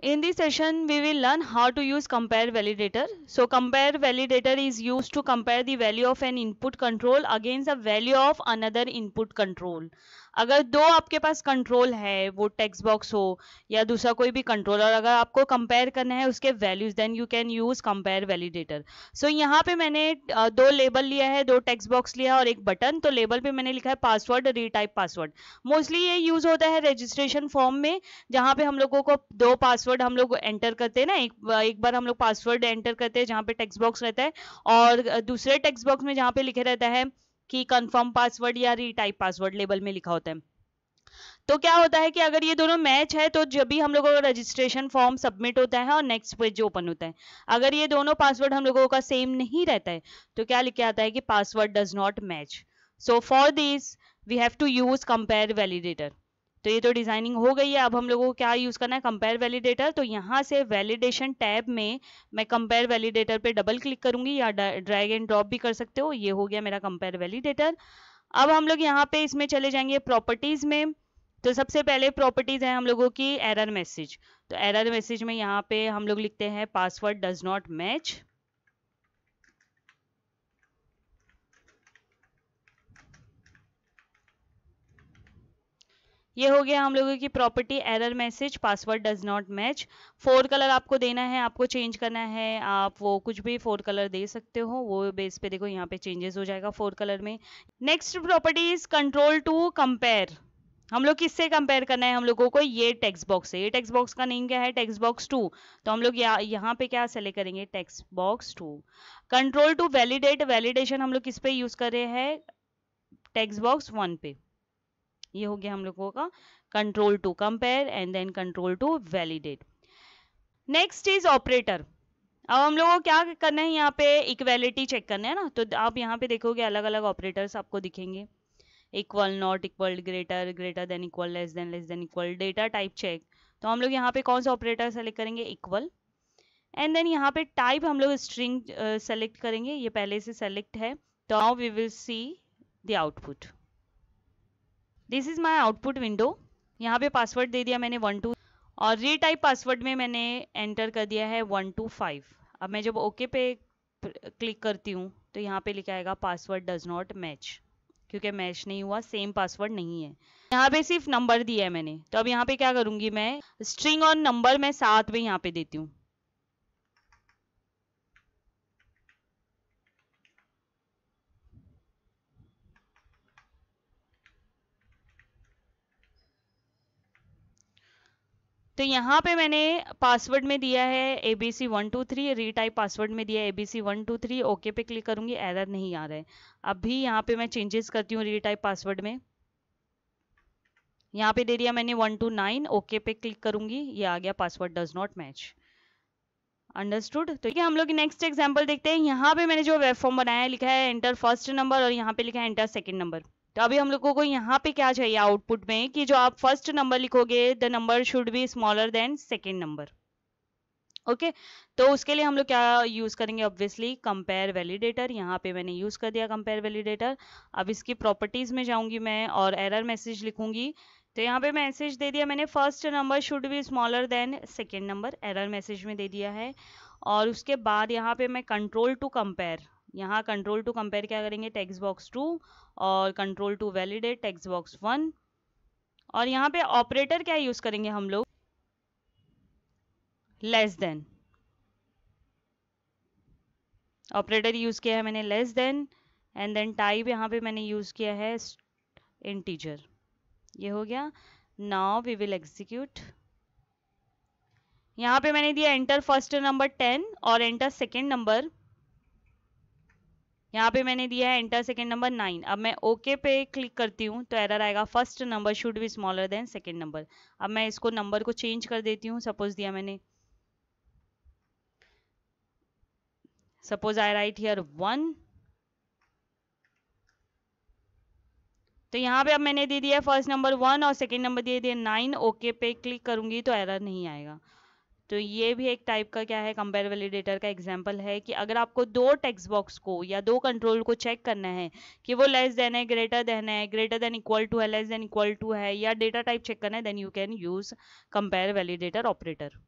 In this session, we will learn how to use compare validator. So compare validator is used to compare the value of an input control against the value of another input control. अगर दो आपके पास control है वो text box हो या दूसरा कोई भी कंट्रोल और अगर आपको कंपेयर करना है उसके values then you can use compare validator so यहाँ पे मैंने दो लेबल लिया है दो टेक्स्ट बॉक्स लिया और एक बटन तो लेबल पे मैंने लिखा है पासवर्ड रीटाइप पासवर्ड मोस्टली ये यूज होता है रजिस्ट्रेशन फॉर्म में जहाँ पे हम लोगों को दो पासवर्ड पासवर्ड हम लोग एंटर करते हैं ना एक एक बार हम लोग पासवर्ड एंटर करते हैं जहाँ पे टेक्स्ट बॉक्स रहता है और दूसरे टेक्स्ट बॉक्स में जहाँ पे लिखे रहता है कि कंफर्म पासवर्ड या रीटाइप पासवर्ड लेबल में लिखा होता है तो क्या होता है कि अगर ये दोनों मैच है तो जब भी हम लोगों का रजिस्ट्रेशन फॉर्म सबमिट होता है और नेक्स्ट पेज जो ओपन होता है अगर ये दोनों पासवर्ड हम लोगों का सेम नहीं रहता है तो क्या लिखे आता है कि password does not match so for this we have to use compare validator तो ये तो डिजाइनिंग हो गई है अब हम लोगों को क्या यूज करना है कंपेयर वैलिडेटर तो यहाँ से वैलिडेशन टैब में मैं कंपेयर वैलिडेटर पे डबल क्लिक करूंगी या ड्रैग एंड ड्रॉप भी कर सकते हो ये हो गया मेरा कंपेयर वैलिडेटर अब हम लोग यहाँ पे इसमें चले जाएंगे प्रॉपर्टीज में तो सबसे पहले प्रॉपर्टीज है हम लोगों की एरर मैसेज तो एरर मैसेज में यहाँ पे हम लोग लिखते हैं पासवर्ड डज नॉट मैच ये हो गया हम लोगों की property error message password does not match fore colour आपको देना है आपको चेंज करना है आप वो कुछ भी फोर कलर दे सकते हो वो बेस पे देखो यहाँ पे चेंजेस हो जाएगा फोर कलर में next property is control to compare हम लोग किससे कंपेयर करना है हम लोगों को ये टेक्स्ट बॉक्स है ये टेक्स्ट बॉक्स का नेम क्या है टेक्स्ट बॉक्स टू तो हम लोग यहाँ पे क्या सेलेक्ट करेंगे text box two control to validate validation हम लोग किस पे यूज कर रहे हैं टेक्स्ट बॉक्स वन पे ये हो गया हम लोगों का control to compare and then control to validate next is operator अब हम लोगों को क्या करना है यहाँ पे इक्वेलिटी चेक करना है ना तो आप यहाँ पे देखोगे अलग अलग ऑपरेटर्स आपको दिखेंगे equal not equal greater greater than equal less than less than equal data type check तो हम लोग यहाँ पे कौन सा ऑपरेटर सेलेक्ट करेंगे इक्वल एंड देन यहाँ पे टाइप हम लोग स्ट्रिंग सेलेक्ट करेंगे ये पहले से सेलेक्ट है तो we will see the output this is my output window यहाँ पे पासवर्ड दे दिया मैंने वन टू और रीटाइप पासवर्ड में मैंने एंटर कर दिया है वन टू फाइव अब मैं जब ओके okay पे क्लिक करती हूँ तो यहाँ पे लिखा आएगा पासवर्ड डज नॉट मैच क्योंकि मैच नहीं हुआ सेम पासवर्ड नहीं है यहाँ पे सिर्फ नंबर दिया है मैंने तो अब यहाँ पे क्या करूँगी मैं स्ट्रिंग और नंबर मैं साथ में यहाँ पे देती हूँ तो यहाँ पे मैंने पासवर्ड में दिया है A B C one two three retype password में दिया है A B C one two three okay पे क्लिक करूँगी एरर नहीं आ रहा है अब भी यहाँ पे मैं चेंजेस करती हूँ रीटाइप पासवर्ड में यहाँ पे दे दिया मैंने वन टू नाइन ओके पे क्लिक करूँगी ये आ गया password does not match understood तो ठीक है हम लोग नेक्स्ट एग्जाम्पल देखते हैं यहाँ पे मैंने जो वेब फॉर्म बनाया है लिखा है एंटर फर्स्ट नंबर और यहाँ पे लिखा है एंटर सेकेंड नंबर तो अभी हम लोगों को यहाँ पे क्या चाहिए आउटपुट में कि जो आप फर्स्ट नंबर लिखोगे the number should be smaller than second number okay तो उसके लिए हम लोग क्या यूज़ करेंगे ऑब्वियसली कंपेयर वैलिडेटर यहाँ पे मैंने यूज़ कर दिया कंपेयर वैलिडेटर अब इसकी प्रॉपर्टीज़ में जाऊँगी मैं और एरर मैसेज लिखूँगी तो यहाँ पे मैसेज दे दिया मैंने first number should be smaller than second number error message में दे दिया है और उसके बाद यहाँ पे मैं कंट्रोल टू कंपेयर यहाँ कंट्रोल टू कंपेयर क्या करेंगे टेक्स्ट बॉक्स टू और control to validate text box one और यहाँ पे ऑपरेटर क्या यूज़ करेंगे हम लोग लेस देन ऑपरेटर यूज़ किया है मैंने less than and then type यहाँ पे मैंने यूज़ किया है इंटीजर ये हो गया नाउ वी विल एग्जीक्यूट यहाँ पे मैंने दिया एंटर फर्स्ट नंबर टेन और एंटर सेकेंड नंबर यहाँ पे मैंने दिया है एंटर सेकेंड नंबर नाइन अब मैं ओके पे क्लिक करती हूँ तो एरर आएगा first number should be smaller than second number अब मैं इसको नंबर को चेंज कर देती हूँ सपोज दिया मैंने suppose I write here one तो यहाँ पे अब मैंने दे दिया फर्स्ट नंबर वन और सेकेंड नंबर दे दिया नाइन ओके पे क्लिक करूंगी तो एरर नहीं आएगा तो ये भी एक टाइप का क्या है कंपेयर वैलिडेटर का एग्जाम्पल है कि अगर आपको दो टेक्स बॉक्स को या दो कंट्रोल को चेक करना है कि वो लेस देन है ग्रेटर देन है ग्रेटर देन इक्वल टू है लेस देन इक्वल टू है या डेटा टाइप चेक करना है then you can use compare validator operator